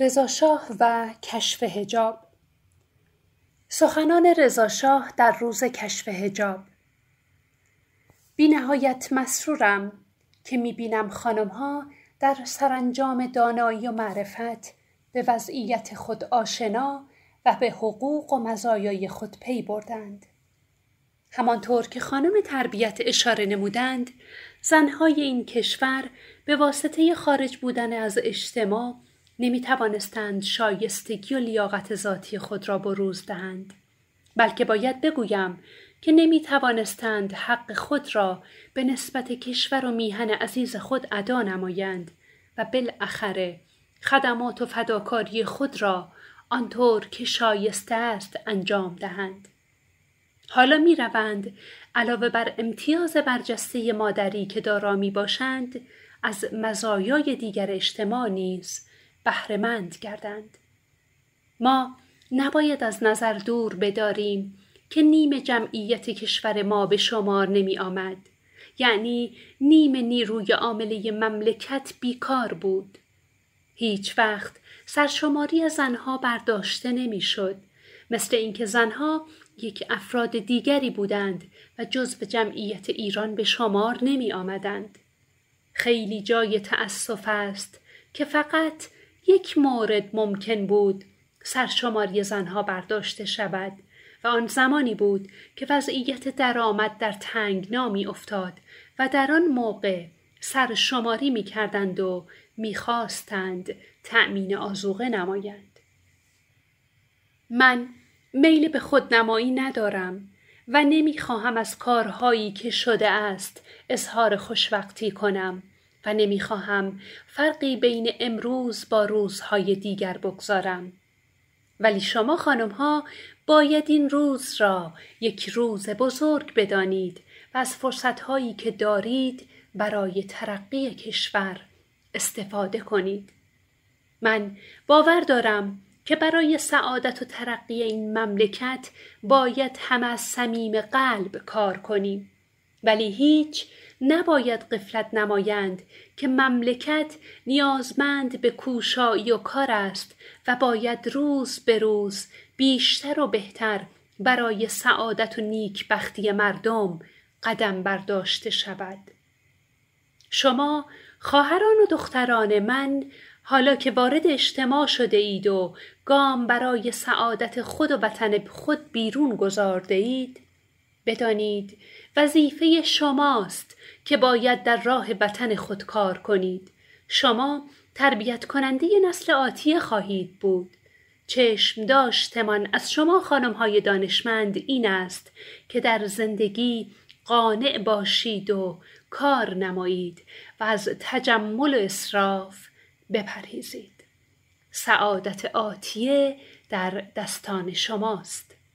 رضاشاه و کشف هجاب سخنان رضاشاه در روز کشف هجاب بی نهایت مسرورم که می بینم خانم در سرانجام دانایی و معرفت به وضعیت خود آشنا و به حقوق و مزایای خود پی بردند. همانطور که خانم تربیت اشاره نمودند، زنهای این کشور به واسطه خارج بودن از اجتماع نمی توانستند شایستگی و لیاقت ذاتی خود را بروز دهند بلکه باید بگویم که نمی توانستند حق خود را به نسبت کشور و میهن عزیز خود ادا نمایند و بالاخره خدمات و فداکاری خود را آنطور که شایسته است انجام دهند حالا می روند علاوه بر امتیاز برجسته مادری که دارا می باشند از مزایای دیگر اجتماع نیز بهرهمند گردند ما نباید از نظر دور بداریم که نیم جمعیت کشور ما به شمار نمی آمد یعنی نیم نیروی عامله مملکت بیکار بود هیچ وقت سرشماری زنها برداشته نمیشد مثل اینکه زنها یک افراد دیگری بودند و جز به جمعیت ایران به شمار نمی آمدند. خیلی جای تأسف است که فقط یک مورد ممکن بود سرشماری زنها برداشته شود و آن زمانی بود که وضعیت درآمد در تنگ نامی افتاد و در آن موقع سرشماری می کردند و میخواستند تأمین آزوغه نمایند. من میل به خودنمایی ندارم و نمیخواهم از کارهایی که شده است اظهار خوشوقتی کنم و نمیخواهم فرقی بین امروز با روزهای دیگر بگذارم ولی شما خانم ها باید این روز را یک روز بزرگ بدانید و از فرصت هایی که دارید برای ترقی کشور استفاده کنید من باور دارم که برای سعادت و ترقی این مملکت باید هم از صمیم قلب کار کنیم ولی هیچ نباید قفلت نمایند که مملکت نیازمند به کوشایی و کار است و باید روز به روز بیشتر و بهتر برای سعادت و نیکبختی مردم قدم برداشته شود شما خواهران و دختران من حالا که وارد اجتماع شده اید و گام برای سعادت خود و وطن خود بیرون گذارده اید بدانید وظیفه شماست که باید در راه وطن خود کار کنید شما تربیت کننده نسل آتی خواهید بود چشم داشتمان از شما خانم های دانشمند این است که در زندگی قانع باشید و کار نمایید و از تجمل و اصراف بپرهیزید. سعادت آتیه در دستان شماست.